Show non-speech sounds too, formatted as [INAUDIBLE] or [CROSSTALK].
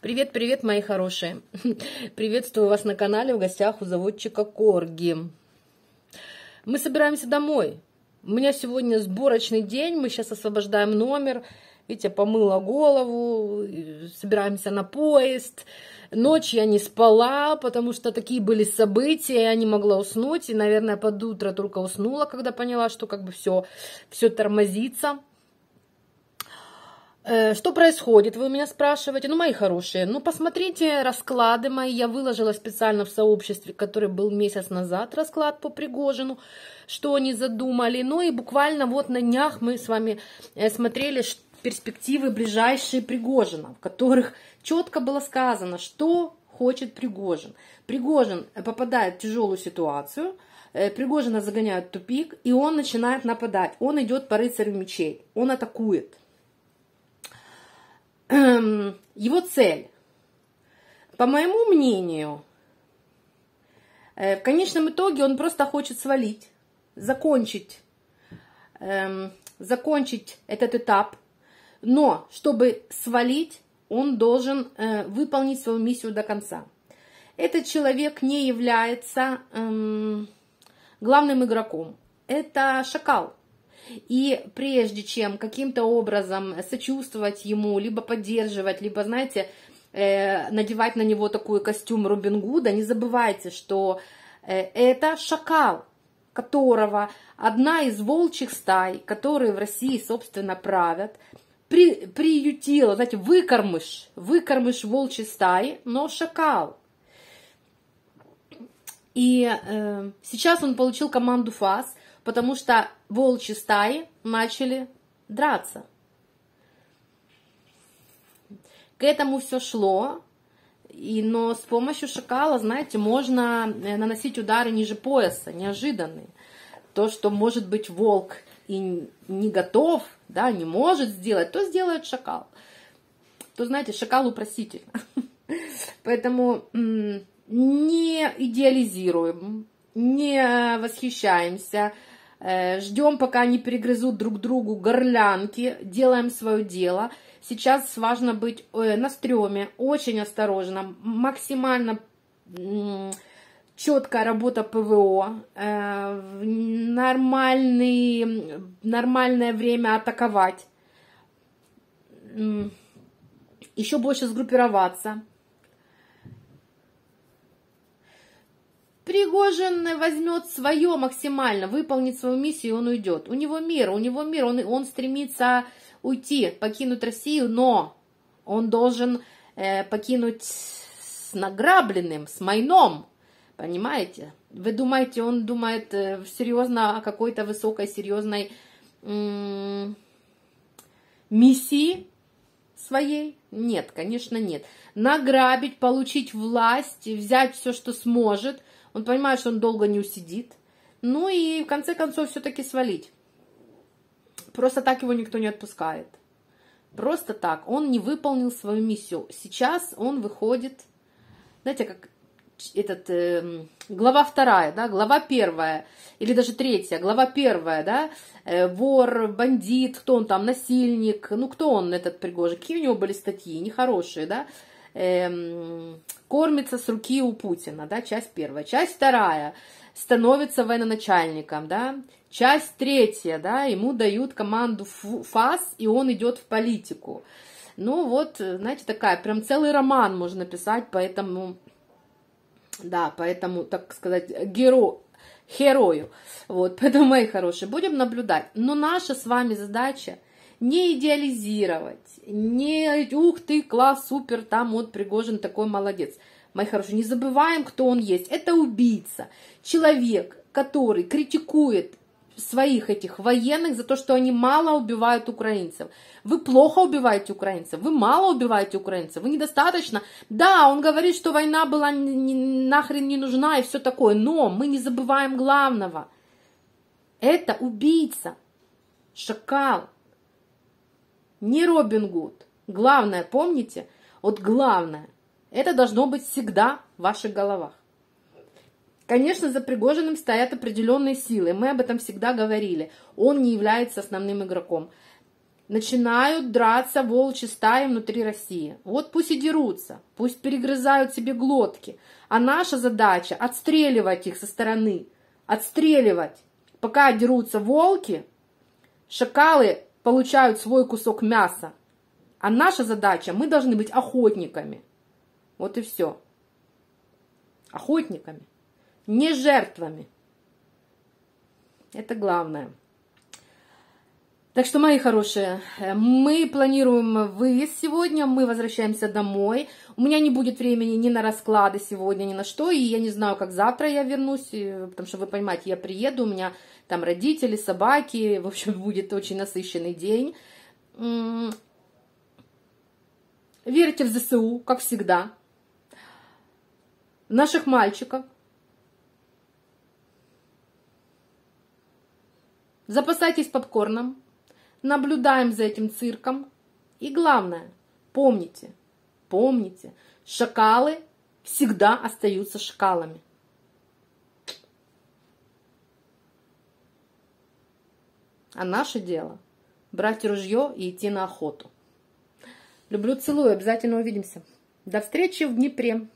Привет, привет, мои хорошие. [LAUGHS] Приветствую вас на канале в гостях у заводчика Корги. Мы собираемся домой. У меня сегодня сборочный день, мы сейчас освобождаем номер. Видите, помыла голову, собираемся на поезд. Ночь я не спала, потому что такие были события, я не могла уснуть. И, наверное, под утро только уснула, когда поняла, что как бы все, все тормозится. Э, что происходит, вы меня спрашиваете? Ну, мои хорошие, ну, посмотрите расклады мои. Я выложила специально в сообществе, который был месяц назад, расклад по Пригожину, что они задумали. Ну, и буквально вот на днях мы с вами э, смотрели перспективы ближайшие Пригожина, в которых четко было сказано, что хочет Пригожин. Пригожин э, попадает в тяжелую ситуацию – Пригожина загоняют в тупик, и он начинает нападать. Он идет по рыцарю мечей, он атакует – его цель. По моему мнению, э, в конечном итоге он просто хочет свалить, закончить, эм, закончить этот этап. Но чтобы свалить, он должен э, выполнить свою миссию до конца. Этот человек не является эм, главным игроком. Это шакал. И прежде чем каким-то образом сочувствовать ему, либо поддерживать, либо, знаете, э, надевать на него такой костюм Робин Гуда, не забывайте, что э, это шакал, которого одна из волчьих стай, которые в России, собственно, правят, при, приютила, знаете, выкормыш, выкормыш волчьей стаи, но шакал. И э, сейчас он получил команду ФАС, потому что волчьи стаи начали драться. К этому все шло, и, но с помощью шакала, знаете, можно э, наносить удары ниже пояса, неожиданные. То, что может быть волк и не готов, да, не может сделать, то сделает шакал. То, знаете, шакал упроситель. [LAUGHS] Поэтому не идеализируем, не э, восхищаемся, Э, Ждем, пока они перегрызут друг другу горлянки, делаем свое дело. Сейчас важно быть э, на стреме, очень осторожно, максимально четкая работа ПВО, э, нормальный, нормальное время атаковать, еще больше сгруппироваться – Пригожин возьмет свое максимально, выполнит свою миссию, и он уйдет. У него мир, у него мир, он, он стремится уйти, покинуть Россию, но он должен э, покинуть с награбленным, с майном, понимаете? Вы думаете, он думает э, серьезно о какой-то высокой, серьезной э, миссии своей? Нет, конечно, нет. Награбить, получить власть, взять все, что сможет – он понимает, что он долго не усидит. Ну и в конце концов все-таки свалить. Просто так его никто не отпускает. Просто так. Он не выполнил свою миссию. Сейчас он выходит, знаете, как этот, э, глава вторая, да, глава первая, или даже третья, глава первая, да, э, вор, бандит, кто он там, насильник, ну, кто он, этот Пригожин, какие у него были статьи, нехорошие, да, эм, кормится с руки у Путина, да, часть первая. Часть вторая становится военачальником, да. Часть третья, да, ему дают команду ФАС, и он идет в политику. Ну вот, знаете, такая, прям целый роман можно писать, поэтому, да, поэтому, так сказать, герой, герою. Вот, [LAUGHS] поэтому, мои хорошие, будем наблюдать. Но наша с вами задача – не идеализировать, не «Ух ты, класс, супер, там он Пригожин такой молодец». Мои хорошие, не забываем, кто он есть. Это убийца, человек, который критикует своих этих военных за то, что они мало убивают украинцев. Вы плохо убиваете украинцев, вы мало убиваете украинцев, вы недостаточно. Да, он говорит, что война была нахрен не нужна и все такое, но мы не забываем главного. Это убийца, шакал, не Робин Гуд. Главное, помните, вот главное, это должно быть всегда в ваших головах. Конечно, за Пригожиным стоят определенные силы, мы об этом всегда говорили. Он не является основным игроком. Начинают драться волчьи стаи внутри России. Вот пусть и дерутся, пусть перегрызают себе глотки. А наша задача – отстреливать их со стороны. Отстреливать. Пока дерутся волки, шакалы получают свой кусок мяса. А наша задача, мы должны быть охотниками. Вот и все. Охотниками, не жертвами. Это главное. Так что, мои хорошие, э, мы планируем выезд сегодня, мы возвращаемся домой. У меня не будет времени ни на расклады сегодня, ни на что, и я не знаю, как завтра я вернусь, э, потому что, вы понимаете, я приеду, у меня там родители, собаки, [LAUGHS] в общем, будет очень насыщенный день. Верьте в ЗСУ, как всегда, наших мальчиков, Запасайтесь попкорном наблюдаем за этим цирком. И главное, помните, помните, шакалы всегда остаются шакалами. А наше дело – брать ружье и идти на охоту. Люблю, целую, обязательно увидимся. До встречи в Днепре!